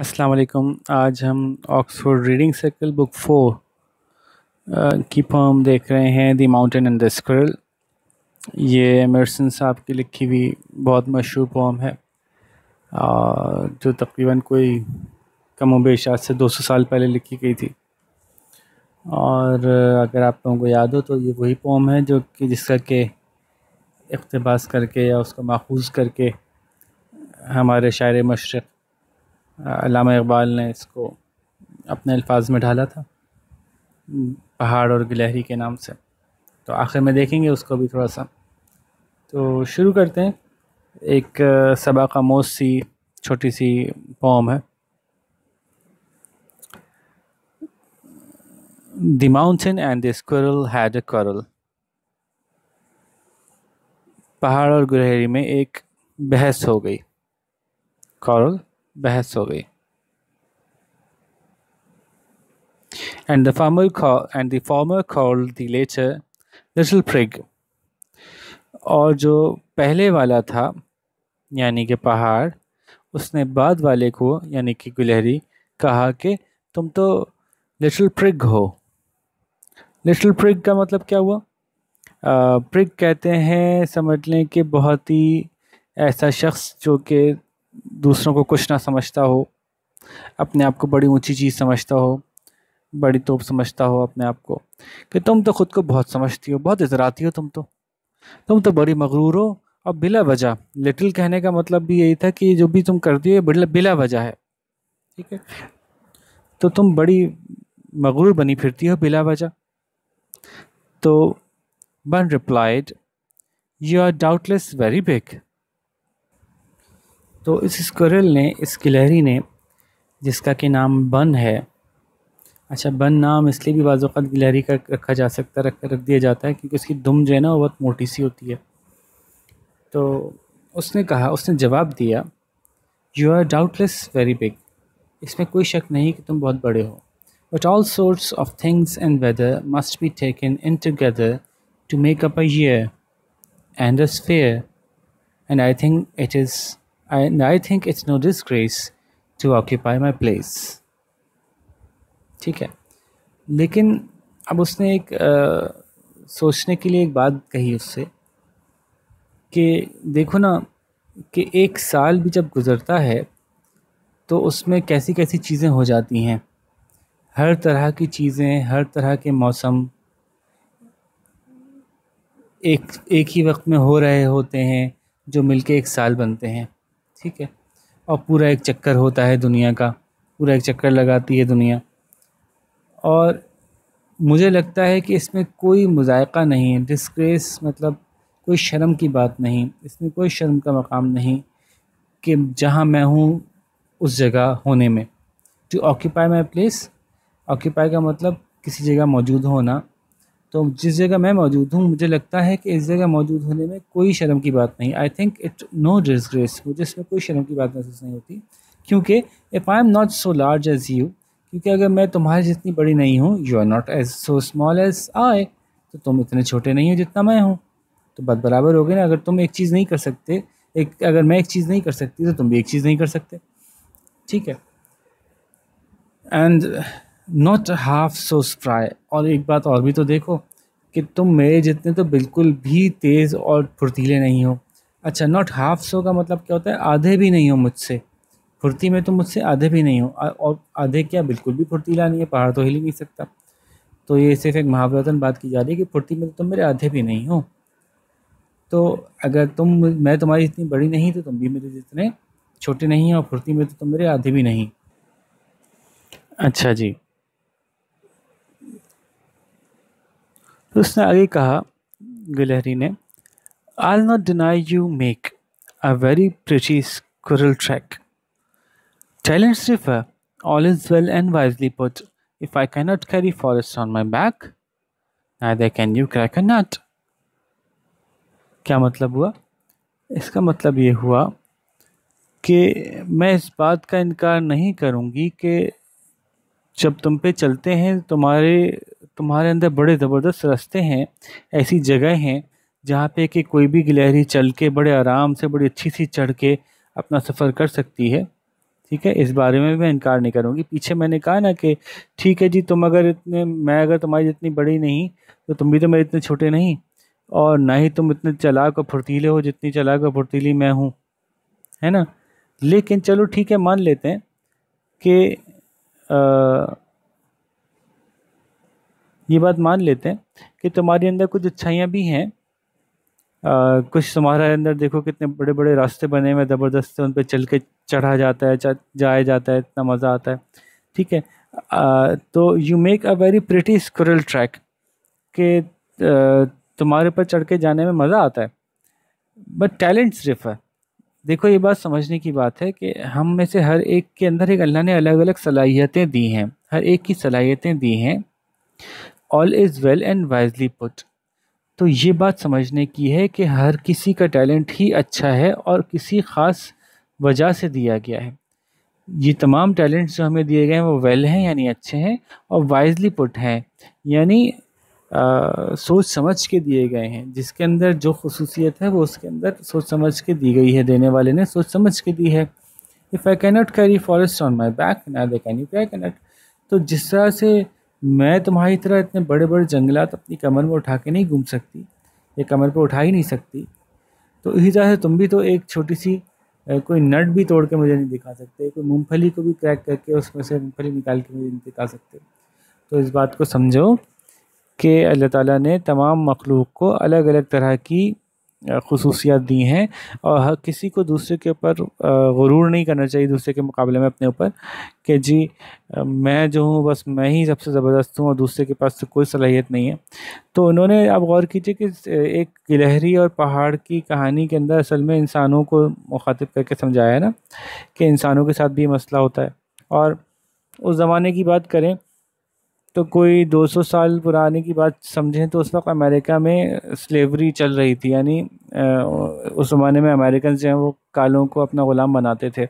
अस्सलाम वालेकुम आज हम Oxford reading circle book four की पोम देख रहे हैं the mountain and the squirrel ये एमरसन साहब की लिखी हुई बहुत मशहूर पोम है आ, जो तकरीबन कोई कम उबेश आज से 200 साल पहले लिखी गई थी और अगर आप लोगों को याद हो तो ये वही पोम है जो कि जिसका के इकतबास करके या उसका माखूज करके हमारे शायर मशरक़ अलामा इकबाल ने इसको अपने अल्फाज में ढाला था पहाड़ और गिलहरी के नाम से तो आखिर में देखेंगे उसको भी थोड़ा सा तो शुरू करते हैं एक सबाका मोस सी छोटी सी पॉम है the mountain and the squirrel had a quarrel. पहाड़ और गुलहरी में एक बहस हो गई कॉरल बहस हो गई and the former and the the farmer the latter later prig और जो पहले वाला था यानी कि पहाड़ उसने बाद वाले को यानी कि गुलहरी कहा कि तुम तो लिटिल प्रिग हो लिटिल प्रिग का मतलब क्या हुआ आ, प्रिग कहते हैं समझ लें कि बहुत ही ऐसा शख्स जो कि दूसरों को कुछ ना समझता हो अपने आप को बड़ी ऊंची चीज़ समझता हो बड़ी तोप समझता हो अपने आप को कि तुम तो ख़ुद को बहुत समझती हो बहुत इजराती हो तुम तो तुम तो बड़ी मगरूर हो और बिला वजह लिटिल कहने का मतलब भी यही था कि जो भी तुम करती हो ये बिला वजह है ठीक है तो तुम बड़ी मगरूर बनी फिरती हो बिला वजह तो Bun replied you are doubtless very big तो इस स्क्विरल ने इस गिलहरी ने जिसका कि नाम बन है अच्छा बन नाम इसलिए भी बाज़ात गिलहरी का रखा जा सकता है रख रख दिया जाता है क्योंकि उसकी दुम जो है ना वो बहुत मोटी सी होती है तो उसने कहा उसने जवाब दिया you are doubtless very big इसमें कोई शक नहीं कि तुम बहुत बड़े हो but all sorts of things and weather must be taken in together to make up a year and a sphere and I think it is and I think it's no disgrace to occupy my place ठीक है लेकिन अब उसने एक आ, सोचने के लिए एक बात कही उससे कि देखो ना कि एक साल भी जब गुज़रता है तो उसमें कैसी कैसी चीज़ें हो जाती हैं हर तरह की चीज़ें हर तरह के मौसम एक एक ही वक्त में हो रहे होते हैं जो मिलके एक साल बनते हैं ठीक है और पूरा एक चक्कर होता है दुनिया का पूरा एक चक्कर लगाती है दुनिया और मुझे लगता है कि इसमें कोई मज़ायका नहीं है डिस्क्रेस मतलब कोई शर्म की बात नहीं इसमें कोई शर्म का मकाम नहीं कि जहाँ मैं हूँ उस जगह होने में to occupy my place occupy का मतलब किसी जगह मौजूद होना तो जिस जगह मैं मौजूद हूँ मुझे लगता है कि इस जगह मौजूद होने में कोई शर्म की बात नहीं I think it no disgrace मुझे इसमें कोई शर्म की बात महसूस नहीं होती क्योंकि if I am not so large as you क्योंकि अगर मैं तुम्हारी जितनी बड़ी नहीं हूँ you are not as so small as I तो तुम इतने छोटे नहीं हो जितना मैं हूँ तो बात बराबर हो गए ना अगर तुम एक चीज़ नहीं कर सकते एक अगर मैं एक चीज़ नहीं कर सकती तो तुम भी एक चीज़ नहीं कर सकते ठीक है and not half so spry और एक बात और भी तो देखो कि तुम मेरे जितने तो बिल्कुल भी तेज़ और फुर्तीले नहीं हो अच्छा नॉट हाफ सो का मतलब क्या होता है आधे भी नहीं हो मुझसे फुर्ती में तो मुझसे आधे भी नहीं हो और आधे क्या बिल्कुल भी फुर्तीला नहीं है पहाड़ तो हिल ही नहीं सकता तो ये सिर्फ एक महावर्तन बात की जा रही है कि फुर्ती में तो तुम मेरे आधे भी नहीं हो तो अगर तुम मैं तुम्हारी इतनी बड़ी नहीं तो तुम भी मेरे जितने छोटे नहीं हो और फुर्ती में तो तुम मेरे आधे भी नहीं अच्छा जी उसने आगे कहा गिलहरी ने I not deny you make a very pretty squirrel track Silence river, all is well and wisely put. If I cannot carry forest on my back neither can can you crack nut. क्या मतलब हुआ इसका मतलब ये हुआ कि मैं इस बात का इनकार नहीं करूँगी कि जब तुम पे चलते हैं तुम्हारे तुम्हारे अंदर बड़े ज़बरदस्त रास्ते हैं ऐसी जगह हैं जहाँ पे कि कोई भी गिलहरी चल के बड़े आराम से बड़ी अच्छी सी चढ़ के अपना सफ़र कर सकती है ठीक है इस बारे में मैं इनकार नहीं करूँगी पीछे मैंने कहा ना कि ठीक है जी तुम अगर इतने मैं अगर तुम्हारी जितनी बड़ी नहीं तो तुम भी तो मेरे इतने छोटे नहीं और ना ही तुम इतने चलाक और फुर्तीले हो जितनी चलाक और फुर्तीली मैं हूँ है ना लेकिन चलो ठीक है मान लेते हैं कि ये बात मान लेते हैं कि तुम्हारे अंदर कुछ अच्छाइयाँ भी हैं आ, कुछ तुम्हारे अंदर देखो कितने बड़े बड़े रास्ते बने हुए ज़बरदस्त उन पर चल के चढ़ा जाता है जाया जाता है इतना मज़ा आता है ठीक है आ, तो you make a very pretty squirrel track के तुम्हारे ऊपर चढ़ के जाने में मज़ा आता है बट टैलेंट सिर्फ है देखो ये बात समझने की बात है कि हम में से हर एक के अंदर एक अल्लाह ने अलग अलग सलाहियतें दी हैं हर एक की सलाहियतें दी हैं all is well and wisely put तो ये बात समझने की है कि हर किसी का टैलेंट ही अच्छा है और किसी ख़ास वजह से दिया गया है ये तमाम टैलेंट्स जो हमें दिए गए हैं वो वेल हैं यानी अच्छे हैं और वाइजली पुट हैं यानी आ, सोच समझ के दिए गए हैं जिसके अंदर जो खसूसियत है वो उसके अंदर सोच समझ के दी गई है देने वाले ने सोच समझ के दी है if I cannot carry forest on my back neither can you cannot तो जिस तरह से मैं तुम्हारी तरह इतने बड़े बड़े जंगलात अपनी कमर में उठा के नहीं घूम सकती या कमर पर उठा ही नहीं सकती तो इसी तरह से तुम भी तो एक छोटी सी कोई नट भी तोड़ के मुझे नहीं दिखा सकते कोई मूँगफली को भी क्रैक करके उसमें से मूँगफली निकाल के मुझे नहीं दिखा सकते तो इस बात को समझो कि अल्लाह ताला ने तमाम मखलूक को अलग अलग तरह की खसूसियात दी हैं और किसी को दूसरे के ऊपर गुरूर नहीं करना चाहिए दूसरे के मुकाबले में अपने ऊपर कि जी मैं जो हूँ बस मैं ही सबसे ज़बरदस्त हूँ और दूसरे के पास तो कोई सलाहियत नहीं है तो उन्होंने आप गौर कीजिए कि एक गिलहरी और पहाड़ की कहानी के अंदर असल में इंसानों को मुखातिब करके समझाया है ना कि इंसानों के साथ भी मसला होता है और उस ज़माने की बात करें तो कोई 200 साल पुराने की बात समझें तो उस वक्त अमेरिका में स्लेवरी चल रही थी यानी उस ज़माने में अमेरिकन जो हैं वो कालों को अपना ग़ुलाम बनाते थे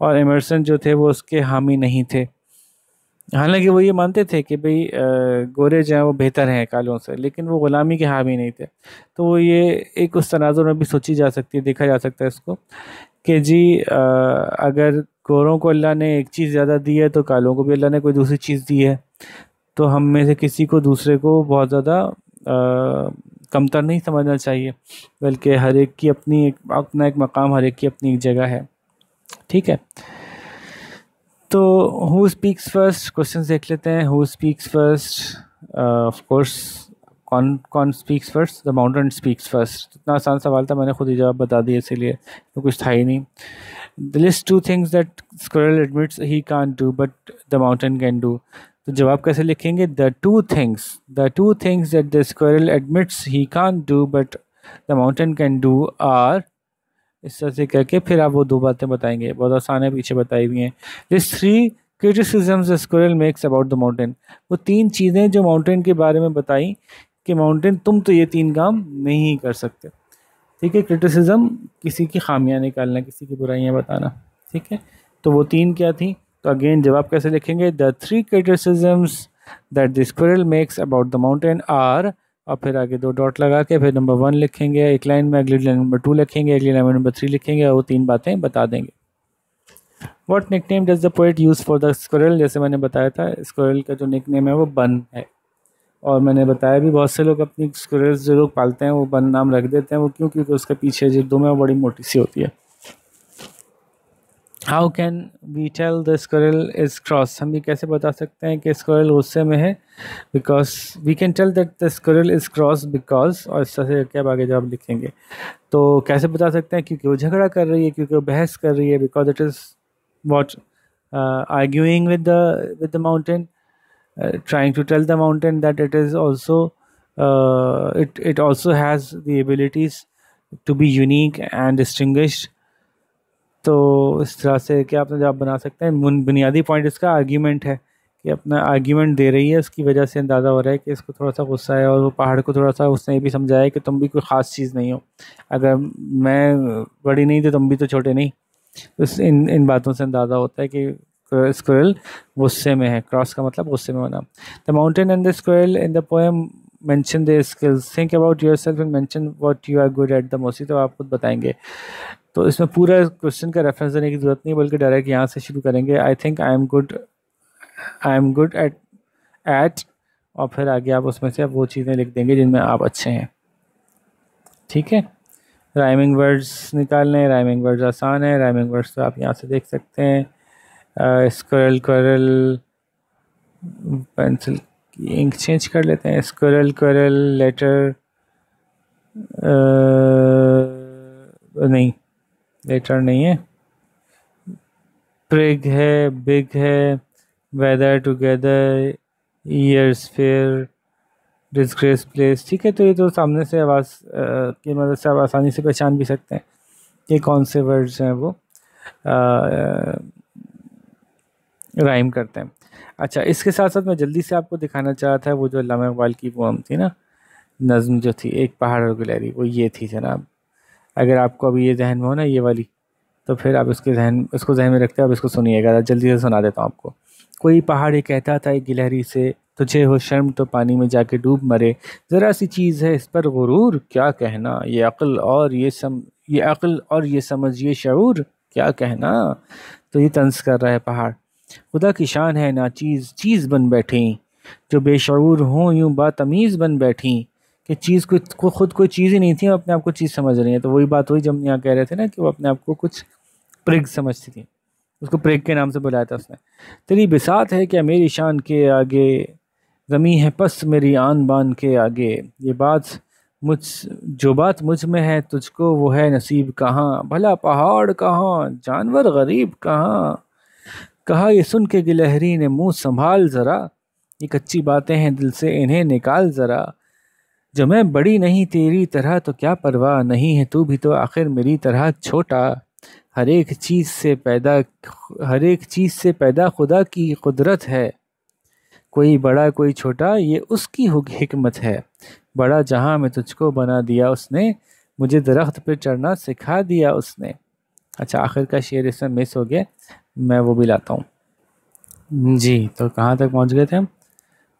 और एमर्सन जो थे वो उसके हामी नहीं थे हालांकि वो ये मानते थे कि भाई गोरे जो हैं वो बेहतर हैं कालों से लेकिन वो ग़ुलामी के हामी नहीं थे तो ये एक उस तनाज में भी सोची जा सकती है देखा जा सकता है इसको कि जी आ, अगर गोरों को अल्लाह ने एक चीज़ ज़्यादा दी है तो कालों को भी अल्लाह ने कोई दूसरी चीज़ दी है तो हम में से किसी को दूसरे को बहुत ज़्यादा कमतर नहीं समझना चाहिए बल्कि हर एक की अपनी एक अपना एक मकाम हर एक की अपनी एक जगह है ठीक है तो हु स्पीक्स फर्स्ट क्वेश्चन देख लेते हैं who speaks first of course कौन कौन speaks first the mountain speaks first इतना आसान सवाल था मैंने खुद ही जवाब बता दिया इसीलिए तो कुछ था ही नहीं the list two things that squirrel admits he can do but the mountain can do तो जवाब कैसे लिखेंगे the two things the two things that the squirrel admits he can do but the mountain can do are इस तरह से करके फिर आप वो दो बातें बताएंगे बहुत आसान है पीछे बताई हुई हैं this three criticisms squirrel makes about the mountain वो तीन चीज़ें जो माउंटेन के बारे में बताई कि माउंटेन तुम तो ये तीन काम नहीं कर सकते ठीक है क्रिटिसिज्म किसी की खामियां निकालना किसी की बुराइयां बताना ठीक है तो वो तीन क्या थी तो अगेन जवाब कैसे लिखेंगे the three criticisms that the squirrel makes about the mountain are और फिर आगे दो डॉट लगा के फिर नंबर वन लिखेंगे एक लाइन में अगली लाइन नंबर टू लिखेंगे अगली लाइन में नंबर थ्री लिखेंगे और वो तीन बातें बता देंगे what nickname does the poet use for the squirrel जैसे मैंने बताया था स्क्रल का जो निक नेम है वो बन है और मैंने बताया भी बहुत से लोग अपनी स्क्वेयर्स जो लोग पालते हैं वो बन नाम रख देते हैं वो क्यों क्योंकि उसके पीछे जो दो में बड़ी मोटी सी होती है how can we tell the squirrel is cross हम ये कैसे बता सकते हैं कि स्क्रेल गुस्से में है because we can tell that the squirrel is cross because और इस तरह से क्या आगे जब लिखेंगे तो कैसे बता सकते हैं क्योंकि वो झगड़ा कर रही है क्योंकि वो बहस कर रही है because it is what arguing with the with the mountain Uh, trying to tell the mountain that it is also uh, it it also has the abilities to be unique and distinguished तो इस तरह से क्या अपना जवाब बना सकते हैं बुनियादी पॉइंट इसका आर्ग्यूमेंट है कि अपना आर्ग्यूमेंट दे रही है उसकी वजह से अंदाज़ा हो रहा है कि इसको थोड़ा सा गुस्सा है और वो पहाड़ को थोड़ा सा उसने भी समझाया कि तुम भी कोई ख़ास चीज़ नहीं हो अगर मैं बड़ी नहीं तो तुम भी तो छोटे नहीं तो इन इन बातों से अंदाज़ा होता है कि स्क्वेल uh, गुस्से में है क्रॉस का मतलब गुस्से में होना the mountain and the squirrel in the poem mention the skills think about yourself and mention what you are good at the mostly तो आप खुद बताएंगे तो इसमें पूरा क्वेश्चन का रेफरेंस देने की ज़रूरत नहीं बल्कि डायरेक्ट यहाँ से शुरू करेंगे I think I am good I am good at at और फिर आगे आप उसमें से वो चीज़ें लिख देंगे जिनमें आप अच्छे हैं ठीक है राइमिंग वर्ड्स निकालने राइमिंग वर्ड्स आसान है राइमिंग वर्ड्स तो आप यहाँ से देख सकते हैं स्क्रल क्वरल पेंसिल की इंक चेंज कर लेते हैं स्क्रल क्वरल लेटर नहीं लेटर नहीं है प्रिग है बिग है weather together years fair disgrace place ठीक है तो ये तो सामने से आवाज़ की मदद से आप आसानी से पहचान भी सकते हैं ये कौन से वर्ड्स हैं वो आ, राइम करते हैं अच्छा इसके साथ साथ मैं जल्दी से आपको दिखाना चाहता था वो जो अलामा इकबाल की वम थी ना नज़म जो थी एक पहाड़ और गलहरी वो ये थी जनाब अगर आपको अभी ये जहन में हो ना ये वाली तो फिर आप इसके जहन इसको जहन में रखते हो आप इसको सुनिएगा जल्दी से सुना देता हूँ आपको कोई पहाड़ ये कहता था एक गिलहरी से तुझे हो शर्म तो पानी में जाके डूब मरे ज़रा सी चीज़ है इस पर गुरूर क्या कहना ये अक्ल और ये सम ये अक्ल और ये समझ ये शूर क्या कहना तो ये तंस कर रहा है पहाड़ खुदा की शान है ना चीज़ चीज़ बन बैठें जो बेशूर हों यूँ बातमीज़ बन बैठी कि चीज़ को ख़ुद कोई चीज़ ही नहीं थी अपने आप को चीज़ समझ रही है तो वही बात हुई जब यहाँ कह रहे थे ना कि वो अपने आप को कुछ प्रिग समझती थी उसको प्रेग के नाम से बुलाया था उसने तेरी बिसात है क्या मेरी शान के आगे ज़मी है पस मेरी आन बान के आगे ये बात मुझ जो बात मुझ में है तुझको वो है नसीब कहाँ भला पहाड़ कहाँ जानवर गरीब कहाँ कहा यह सुन के गिलहरी ने मुंह संभाल ज़रा ये कच्ची बातें हैं दिल से इन्हें निकाल ज़रा जो मैं बड़ी नहीं तेरी तरह तो क्या परवाह नहीं है तू भी तो आखिर मेरी तरह छोटा हर एक चीज़ से पैदा हर एक चीज़ से पैदा खुदा की कुदरत है कोई बड़ा कोई छोटा ये उसकी हिकमत है बड़ा जहाँ में तुझको बना दिया उसने मुझे दरख्त पर चढ़ना सिखा दिया उसने अच्छा आखिर का शेर इसमें मिस हो गया मैं वो भी लाता हूँ जी तो कहाँ तक पहुँच गए थे हम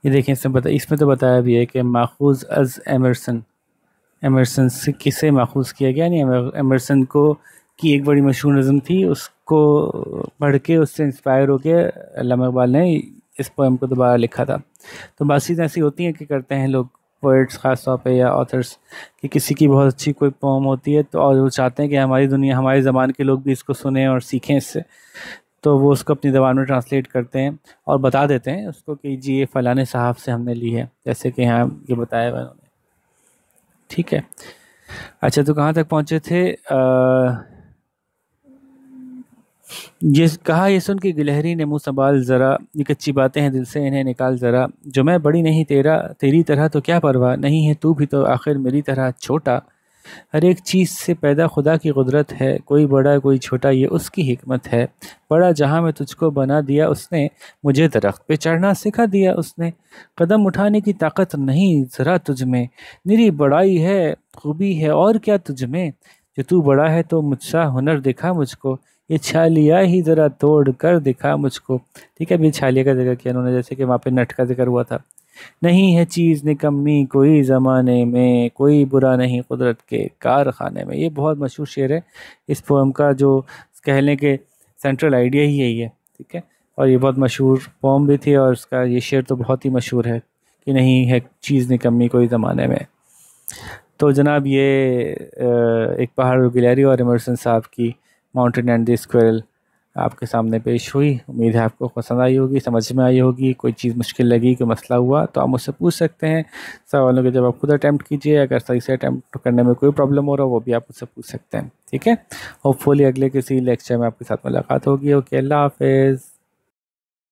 ये देखें इसमें बता इसमें तो बताया भी है कि माखूज अज एमरसन एमरसन से किसे माखूज किया गया यानी एमरसन को की एक बड़ी मशहूर नज़म थी उसको पढ़ के उससे इंस्पायर होकर अलामा इकबाल ने इस पोएम को दोबारा लिखा था तो बात चीज़ें ऐसी होती हैं कि करते हैं लोग पोइट्स ख़ास तौर पर या ऑथर्स कि किसी की बहुत अच्छी कोई पोम होती है तो और वो चाहते हैं कि हमारी दुनिया हमारे ज़मान के लोग भी इसको सुने और सीखें इससे तो वो उसको अपनी जबान में ट्रांसलेट करते हैं और बता देते हैं उसको कि जी ये फ़लाने साहब से हमने ली है जैसे कि यहाँ ये बताया हुआ उन्होंने ठीक है अच्छा तो कहाँ तक पहुँचे थे ये कहा ये सुन के गिलहरी ने मुंह संभाल ज़रा ये कच्ची बातें हैं दिल से इन्हें निकाल ज़रा जो मैं बड़ी नहीं तेरा तेरी तरह तो क्या परवाह नहीं है तू भी तो आखिर मेरी तरह छोटा हर एक चीज़ से पैदा खुदा की कुदरत है कोई बड़ा कोई छोटा ये उसकी हिकमत है बड़ा जहाँ में तुझको बना दिया उसने मुझे दरख्त पे चढ़ना सिखा दिया उसने कदम उठाने की ताकत नहीं ज़रा तुझ में निरी बड़ाई है खूबी है और क्या तुझ में जो तू बड़ा है तो मुझसा हुनर दिखा मुझको ये छालिया ही ज़रा तोड़ कर दिखा मुझको ठीक है अभी छालिया का जिक्र किया उन्होंने जैसे कि वहाँ पे नट का जिक्र हुआ था नहीं है चीज़ निकम्मी कोई ज़माने में कोई बुरा नहीं कुदरत के कारखाने में ये बहुत मशहूर शेर है इस पोम का जो कह लें कि सेंट्रल आइडिया ही यही है ठीक है और ये बहुत मशहूर पोम भी थी और उसका ये शेर तो बहुत ही मशहूर है कि नहीं है चीज़ निकम्मी कोई ज़माने में तो जनाब ये एक पहाड़ गिलहरी और इमरसन साहब की माउंटेन एंड द आपके सामने पेश हुई उम्मीद है आपको पसंद आई होगी समझ में आई होगी कोई चीज़ मुश्किल लगी कोई मसला हुआ तो आप मुझसे पूछ सकते हैं सवालों के जब आप खुद अटैम्प्ट कीजिए अगर सही से अटैम्प्ट करने में कोई प्रॉब्लम हो रहा हो वो भी आप मुझसे पूछ सकते हैं ठीक है होपफुली अगले किसी लेक्चर में आपके साथ मुलाकात होगी ओके अल्लाह हाफिज़